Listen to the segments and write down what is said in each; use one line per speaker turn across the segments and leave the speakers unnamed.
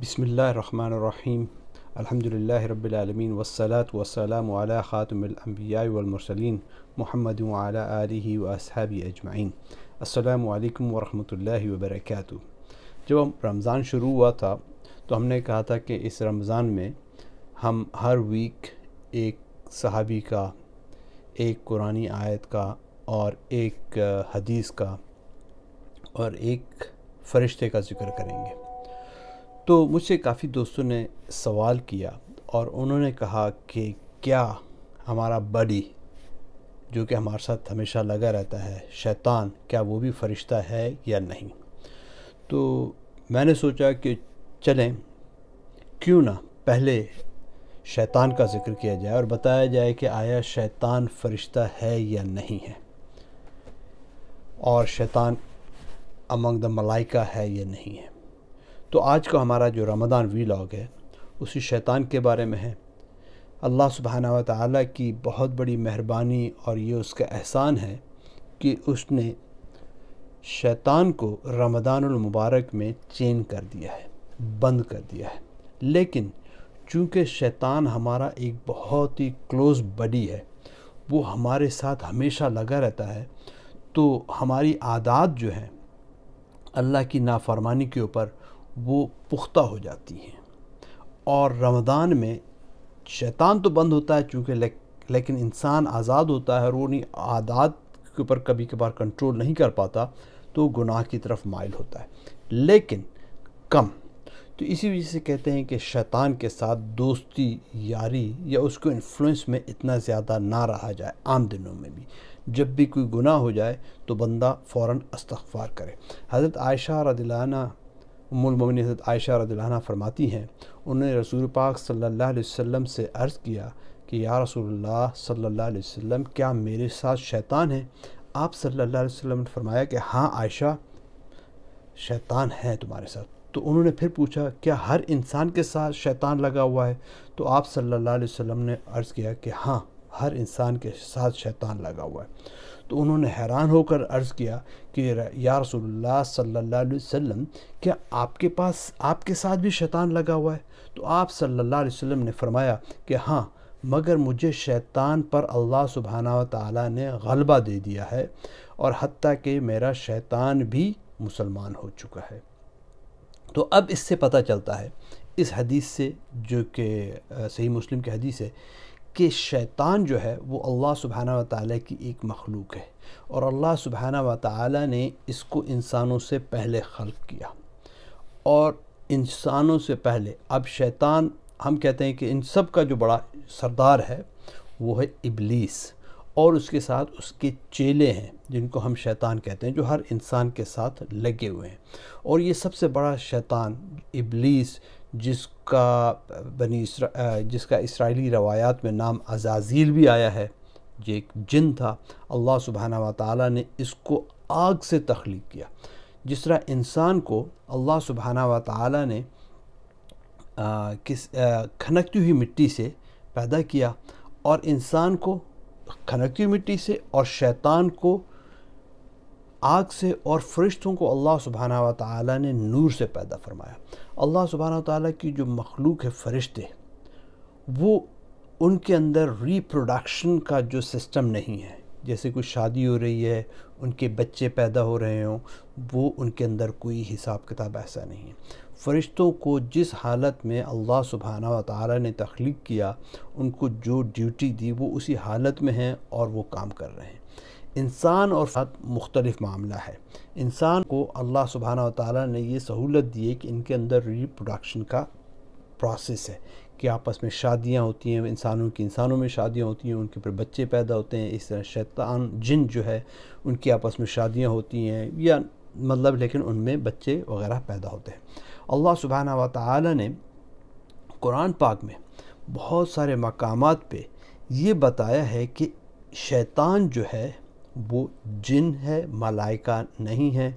बसमीम् अलहमदिल्ला रबालमीन वसलात वसलाम ख़ातमबियामरसलिन महमद वसहाबी अजमाइन अल्लाम वरहमल वबरक जब हम रमज़ान शुरू हुआ था तो हमने कहा था कि इस रमज़ान में हम हर वीक एक सहाबी का एक कुरानी आयत का और एक हदीस का और एक फ़रिश्ते का ज़िक्र करेंगे तो मुझसे काफ़ी दोस्तों ने सवाल किया और उन्होंने कहा कि क्या हमारा बडी जो कि हमारे साथ हमेशा लगा रहता है शैतान क्या वो भी फरिश्ता है या नहीं तो मैंने सोचा कि चलें क्यों ना पहले शैतान का जिक्र किया जाए और बताया जाए कि आया शैतान फरिश्ता है या नहीं है और शैतान अमंग द मलाइका है या नहीं है तो आज का हमारा जो रमदान वीलॉग है उसी शैतान के बारे में है अल्लाह सुबहाना वाली की बहुत बड़ी मेहरबानी और ये उसका एहसान है कि उसने शैतान को रमदान मुबारक में चेन कर दिया है बंद कर दिया है लेकिन चूँकि शैतान हमारा एक बहुत ही क्लोज़ बडी है वो हमारे साथ हमेशा लगा रहता है तो हमारी आदात जो है अल्लाह की नाफरमानी के ऊपर वो पुख्ता हो जाती हैं और रमदान में शैतान तो बंद होता है चूँकि ले, लेकिन इंसान आज़ाद होता है और वो नहीं आदात के ऊपर कभी कभार कंट्रोल नहीं कर पाता तो गुनाह की तरफ माइल होता है लेकिन कम तो इसी वजह से कहते हैं कि शैतान के साथ दोस्ती यारी या उसको इन्फ्लुएंस में इतना ज़्यादा ना रहा जाए आम दिनों में भी जब भी कोई गुनाह हो जाए तो बंदा फ़ौर अस्तफ़ार करे हज़रत आयशा रदिलाना उम्मिन हज़रत आयशा रदुल्ला फरमाती हैं उन्होंने रसूल पाक सल्लल्लाहु अलैहि वसल्लम से अर्ज़ किया कि या रसूलुल्लाह सल्लल्लाहु अलैहि वसल्लम क्या मेरे साथ शैतान है आप सल्लल्लाहु अलैहि वसल्लम ने फरमाया कि हाँ आयशा शैतान है तुम्हारे साथ तो उन्होंने फिर पूछा क्या हर इंसान के साथ शैतान लगा हुआ है तो आप सल्ला वसम ने अर्ज़ किया कि हाँ हर इंसान के साथ शैतान लगा हुआ है तो उन्होंने हैरान होकर अर्ज़ किया कि या रसोल्ला सल्ला वसम क्या आपके पास आपके साथ भी शैतान लगा हुआ है तो आप सल्ला वसम ने फरमाया कि हाँ मगर मुझे शैतान पर अल्लाह सुबहाना ताली ने गलबा दे दिया है और हती कि मेरा शैतान भी मुसलमान हो चुका है तो अब इससे पता चलता है इस हदीस से जो कि सही मुस्लिम की हदीस है कि शैतान जो है वो अल्लाह सुबहाना व ताली की एक मखलूक है और अल्लाह सुबहाना व ताली ने इसको इंसानों से पहले खल किया और इंसानों से पहले अब शैतान हम कहते हैं कि इन सब का जो बड़ा सरदार है वो है इबलीस और उसके साथ उसके चेले हैं जिनको हम शैतान कहते हैं जो हर इंसान के साथ लगे हुए हैं और ये सबसे बड़ा शैतान इबलीस जिसका बनी इसरा, जिसका इसराइली रवायात में नाम अजाजील भी आया है ये एक जिन था अल्लाह सुबहाना वाली ने इसको आग से तख्लीक किया जिस तरह इंसान को अल्लाह सुबहाना व ताली ने आ, किस खनकती हुई मिट्टी से पैदा किया और इंसान को खनकती हुई मिट्टी से और शैतान को आग से और फरिश्तों को अल्लाह सुबहाना व ताली ने नूर से पैदा फरमाया अल्लाह सुबहाना ताली की जो मखलूक है फ़रिश्ते वो उनके अंदर रिप्रोडक्शन का जो सिस्टम नहीं है जैसे कोई शादी हो रही है उनके बच्चे पैदा हो रहे हों वो उनके अंदर कोई हिसाब किताब ऐसा नहीं है फ़रिश्तों को जिस हालत में अल्लाह सुबहाना व ने तख्लीक किया उनको जो ड्यूटी दी वो उसी हालत में हैं और वो काम कर रहे हैं इंसान और साथ मुख्तलिफ मामला है इंसान को अल्लाह सुबहाना ताली ने यह सहूलत दी है कि इनके अंदर रिप्रोडक्शन का प्रोसेस है कि आपस में शादियाँ होती हैं इंसानों की इंसानों में शादियाँ होती हैं उनके ऊपर बच्चे पैदा होते हैं इस तरह शैतान जिन जो है उनकी आपस में शादियाँ होती हैं या मतलब लेकिन उनमें बच्चे वगैरह पैदा होते हैं अल्लाह सुबहाना व ताली ने कुरान पाक में बहुत सारे मकाम पर ये बताया है कि शैतान जो है वो जिन है मलाइका नहीं है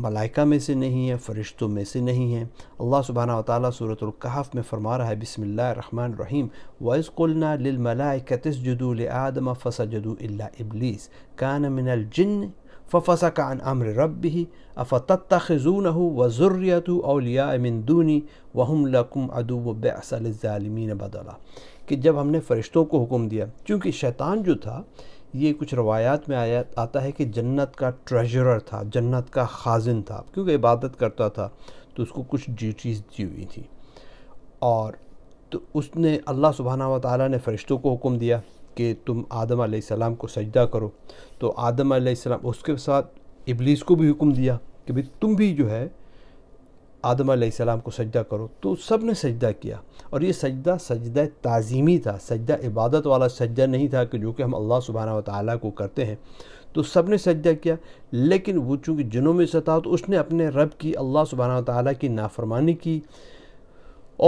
मलाइका में से नहीं है फ़रिश्तों में से नहीं है अल्लाह सुबहाना ताली सूरतलकहफ़ में फ़रमा रहा है बसमिल्लर रहीम वज़ कुलना लिलमलाकतस जदू आदम फ़सा जदू इबलीस कान मिनल जिन फ़सा कान अमर रब ही अफ़तखून व ज़ुर्रियत अलिया मिनदूनी वहम लकुम अदूब बसलमिन बदला कि जब हमने फ़रिश्तों को हुक्म दिया क्योंकि शैतान जो था ये कुछ रवायात में आया आता है कि जन्नत का ट्रेजरर था जन्नत का खाजिन था क्योंकि इबादत करता था तो उसको कुछ ड्यूटीज़ दी हुई थी और तो उसने अल्लाह सुबहाना व ताली ने फ़रिश्तों को हुक्म दिया कि तुम आदम आसमाम को सजदा करो तो आदम आसमाम उसके साथ इबलीस को भी हुक्म दिया कि भाई तुम भी जो है आदम आसमाम को सजदा करो तो सब ने सजदा किया और ये सजदा सजदा ताज़ीमी था सजदा इबादत वाला सजदा नहीं था कि जो कि हम अल्लाह सुबहाना वाली को करते हैं तो सब ने सजदा किया लेकिन वो चूँकि जिनों में सता तो उसने अपने रब की अल्लाह सुबहाना ताली की नाफरमानी की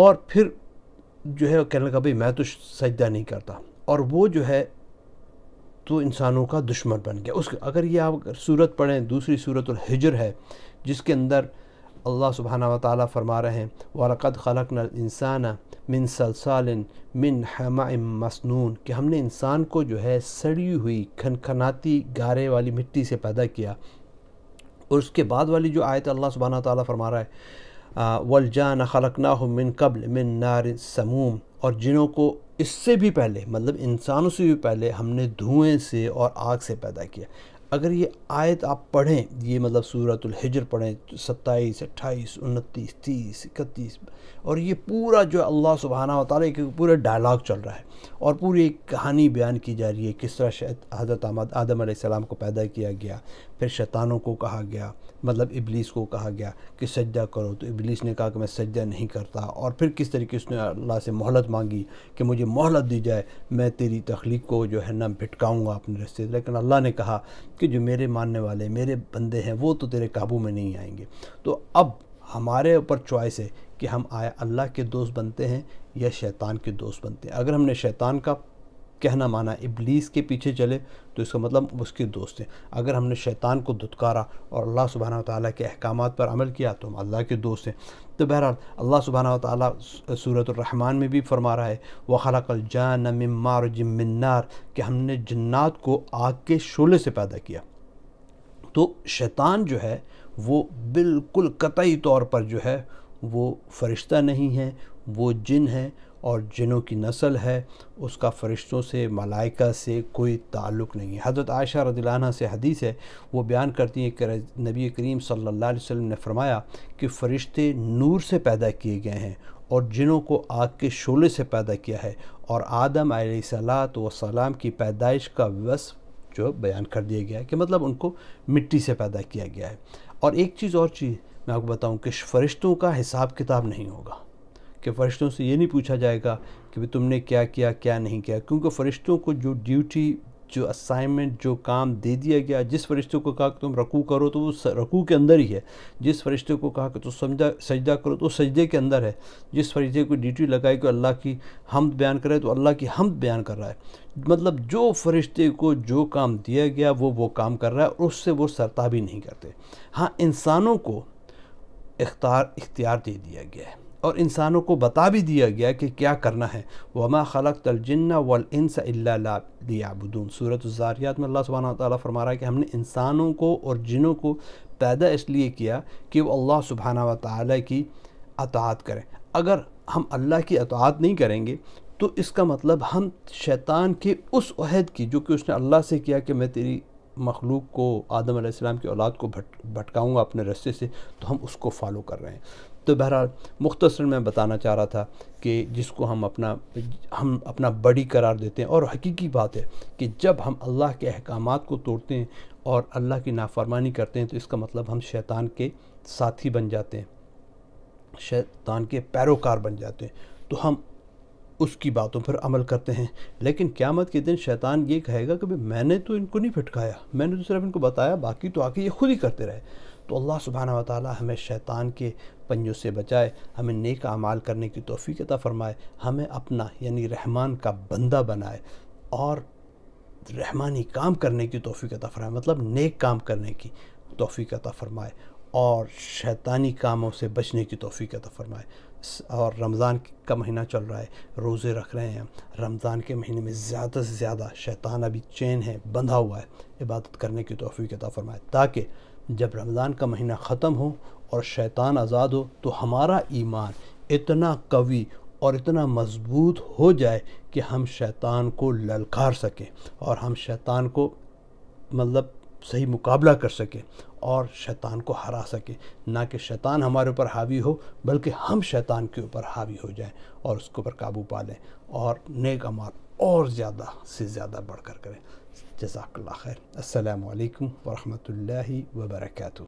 और फिर जो है कहने लगा भाई मैं तो सजदा नहीं करता और वो जो है तो इंसानों का दुश्मन बन गया उस अगर ये आप सूरत पढ़ें दूसरी सूरत और हिजर है जिसके अंदर अल्लाह सुबहाना वाली फरमा रहे हैं वरक़द खलक इंसाना मिन सलसाल मिन हमा मसनून कि हमने इंसान को जो है सड़ी हुई खनखनाती गारे वाली मिट्टी से पैदा किया और उसके बाद वाली जो आयत अल्लाह सुबहाना ताली फरमा रहा है वलजान खलक ना मिन कबल मिन नार समूम और जिन्हों को इससे भी पहले मतलब इंसानों से भी पहले हमने धुएँ से और आग से पैदा किया अगर ये आयत आप पढ़ें ये मतलब सूरतुल हिजर पढ़ें तो सत्ताईस अट्ठाईस उनतीस तीस इकतीस और ये पूरा जो अल्लाह सुबहाना वाले एक पूरा डायलॉग चल रहा है और पूरी एक कहानी बयान की जा रही है किस तरह शायद हज़रत आमद आदम सलाम को पैदा किया गया फिर शैतानों को कहा गया मतलब इबलीस को कहा गया कि सज्जा करो तो इबलीस ने कहा कि मैं सज्जा नहीं करता और फिर किस तरीके उसने अल्लाह से मोहलत मांगी कि मुझे मोहलत दी जाए मैं तेरी तख्लीक को जो है ना भिटकाऊँगा अपने रस्ते लेकिन अल्लाह ने कहा कि जो मेरे मानने वाले मेरे बंदे हैं वो तो तेरे काबू में नहीं आएंगे तो अब हमारे ऊपर चॉइस है कि हम आए अल्लाह के दोस्त बनते हैं या शैतान के दोस्त बनते हैं अगर हमने शैतान का कहना माना इब्लीस के पीछे चले तो इसका मतलब उसके दोस्त हैं अगर हमने शैतान को धुतकारा और अल्लाह सुबहाना ताली के अहकाम पर अमल किया तो हम अल्लाह के दोस्त हैं तो बहरहाल अल्लाह सुबहाना ताली सूरतरहमान में भी फरमा रहा है व खलकल जान मार जमार कि हमने जन्नात को आग के शोले से पैदा किया तो शैतान जो है वो बिल्कुल कतई तौर पर जो है वो फरिश्ता नहीं है वो जिन है और जिनों की नस्ल है उसका फ़रिश्तों से मलाइका से कोई ताल्लुक़ नहीं है हज़रत आयशा रदिलाना से हदीस है वो बयान करती हैं कि नबी करीम सल्लल्लाहु अलैहि वसल्लम ने फरमाया कि फ़रिश्ते नूर से पैदा किए गए हैं और जिनों को आग के शोले से पैदा किया है और आदम सलात वसलाम की पैदाइश का वस जो बयान कर दिया गया है कि मतलब उनको मिट्टी से पैदा किया गया है और एक चीज़ और चीज़ मैं आपको बताऊं कि फ़रिश्तों का हिसाब किताब नहीं होगा कि फ़रिश्तों से ये नहीं पूछा जाएगा कि भाई तुमने क्या किया क्या नहीं किया क्योंकि फ़रिश्तों को जो ड्यूटी जो असाइनमेंट जो काम दे दिया गया जिस फरिश्तों को कहा कि तुम रकू करो तो वो रकू के अंदर ही है जिस फरिश्तों को कहा कि तुम समझा सजदा करो तो सजदे के अंदर है जिस फरिश्ते को ड्यूटी लगाई कि अल्लाह की हम बयान करे तो अल्लाह की हम बयान कर रहा है मतलब जो फरिश्ते को जो काम दिया गया वो वो काम कर रहा है और उससे वो सरता भी नहीं करते हाँ इंसानों को इख्तार इख्तियार दे दिया गया है और इंसानों को बता भी दिया गया कि क्या करना है वमा खलक तलजन्ना वलस लियाबुदून सूरत ज़ारियात में अल्लाह सुबहाना ताली फरमा रहा है कि हमने इंसानों को और जिनों को पैदा इसलिए किया कि वो अल्लाह सुबहाना व ताली की अतात करें अगर हम अल्लाह की अतात नहीं करेंगे तो इसका मतलब हम शैतान के उस उसद की जो कि उसने अल्लाह से किया कि मैं तेरी मखलूक को आदम की औलाद को भट भटकाऊँगा अपने रस्ते से तो हम उसको फॉलो कर रहे हैं तो बहरहाल मुख्तसर मैं बताना चाह रहा था कि जिसको हम अपना हम अपना बड़ी करार देते हैं और हकीकी बात है कि जब हम अल्लाह के अहकाम को तोड़ते हैं और अल्लाह की नाफरमानी करते हैं तो इसका मतलब हम शैतान के साथी बन जाते हैं शैतान के पैरोकार बन जाते हैं तो हम उसकी बातों पर अमल करते हैं लेकिन क्यामत के दिन शैतान ये कहेगा कि भाई मैंने तो इनको नहीं फिटकाया मैंने तो सिर्फ इनको बताया बाकी तो आके ये खुद ही करते रहे तो अल्लाह सुबहाना वाली हमें शैतान के पंजों से बचाए हमें नेक अमाल करने की तोफ़ी फ़रमाए हमें अपना यानी रहमान का बंदा बनाए और रहमानी काम करने की तोफ़ी फ़रमाए मतलब नेक काम करने की तोफ़ी फ़रमाए और शैतानी कामों से बचने की तोफ़ी फ़रमाए और रमज़ान का महीना चल रहा है रोज़े रख रहे हैं रमज़ान के महीने में ज़्यादा से ज़्यादा शैतान अभी चैन है बंधा हुआ है इबादत करने की तोफीकता फ़रमाए ताकि जब रमज़ान का महीना ख़त्म हो और शैतान आज़ाद हो तो हमारा ईमान इतना कवी और इतना मजबूत हो जाए कि हम शैतान को ललकार सकें और हम शैतान को मतलब सही मुकाबला कर सकें और शैतान को हरा सकें ना कि शैतान हमारे ऊपर हावी हो बल्कि हम शैतान के ऊपर हावी हो जाएं और उसके ऊपर काबू पा लें और नेक अमाल और ज़्यादा से ज़्यादा बढ़कर करें جزاك الله خير السلام عليكم ورحمة الله وبركاته